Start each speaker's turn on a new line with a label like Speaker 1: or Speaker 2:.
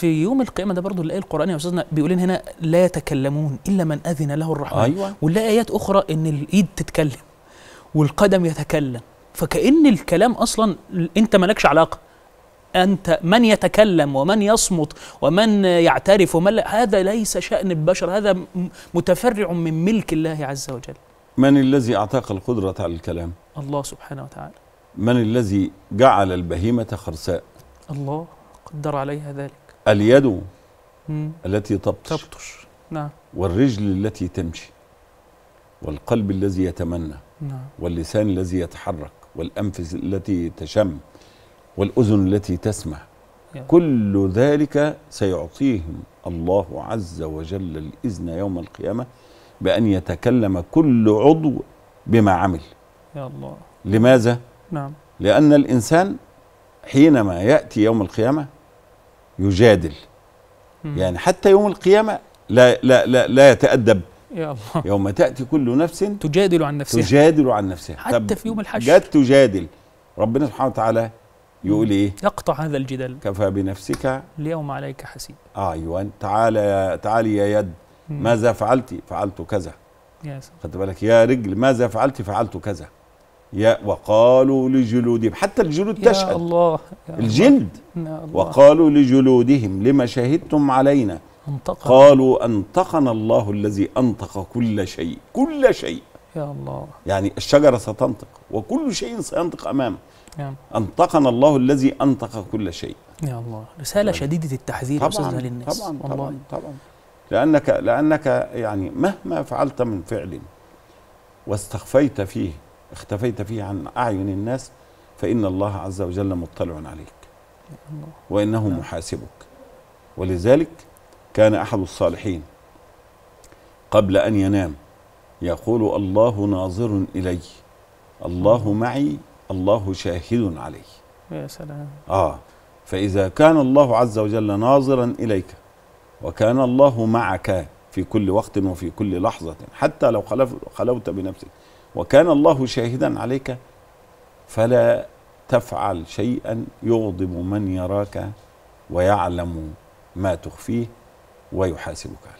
Speaker 1: في يوم القيامه ده برضو الايه القرانيه يا استاذنا بيقول لنا هنا لا يتكلمون الا من اذن له الرحمن أيوة. ونلاقي ايات اخرى ان الايد تتكلم والقدم يتكلم فكأن الكلام أصلا أنت مالكش علاقة أنت من يتكلم ومن يصمت ومن يعترف ومن لا هذا ليس شأن البشر هذا متفرع من ملك الله عز وجل
Speaker 2: من الذي أعطاك القدرة على الكلام
Speaker 1: الله سبحانه وتعالى
Speaker 2: من الذي جعل البهيمة خرساء
Speaker 1: الله قدر عليها ذلك
Speaker 2: اليد مم. التي تبطش تبطش نعم والرجل التي تمشي والقلب الذي يتمنى نعم. واللسان الذي يتحرك والأنف التي تشم والأذن التي تسمع يعني. كل ذلك سيعطيهم الله عز وجل الإذن يوم القيامة بأن يتكلم كل عضو بما عمل يا الله لماذا؟ نعم لأن الإنسان حينما يأتي يوم القيامة يجادل مم. يعني حتى يوم القيامة لا, لا, لا, لا يتأدب يا الله يوم تأتي كل نفس تجادل عن نفسها تجادل عن نفسها حتى في يوم الحشر جت تجادل ربنا سبحانه وتعالى يقول ايه يقطع هذا الجدال كفى بنفسك
Speaker 1: اليوم عليك حسيب
Speaker 2: آه ايوه تعالى تعالي يا يد ماذا فعلت فعلت كذا يا خدت بالك يا رجل ماذا فعلت فعلت كذا يا وقالوا لجلودهم حتى الجلود تشهد يا الله يا الجلد يا الله. وقالوا لجلودهم لما شهدتم علينا انطقنا. قالوا أنطقنا الله الذي أنطق كل شيء كل شيء يا الله يعني الشجرة ستنطق وكل شيء سينطق أمامه أنطقنا الله الذي أنطق كل شيء
Speaker 1: يا الله رسالة طبعا. شديدة التحذير طبعا للناس طبعا والله. طبعا طبعا
Speaker 2: لأنك لأنك يعني مهما فعلت من فعل واستخفيت فيه اختفيت فيه عن أعين الناس فإن الله عز وجل مطلع عليك وإنه نعم. محاسبك ولذلك كان أحد الصالحين قبل أن ينام يقول الله ناظر إلي الله معي الله شاهد علي يا سلام آه فإذا كان الله عز وجل ناظرا إليك وكان الله معك في كل وقت وفي كل لحظة حتى لو خلوت بنفسك وكان الله شاهدا عليك فلا تفعل شيئا يغضب من يراك ويعلم ما تخفيه ويحاسبك عليه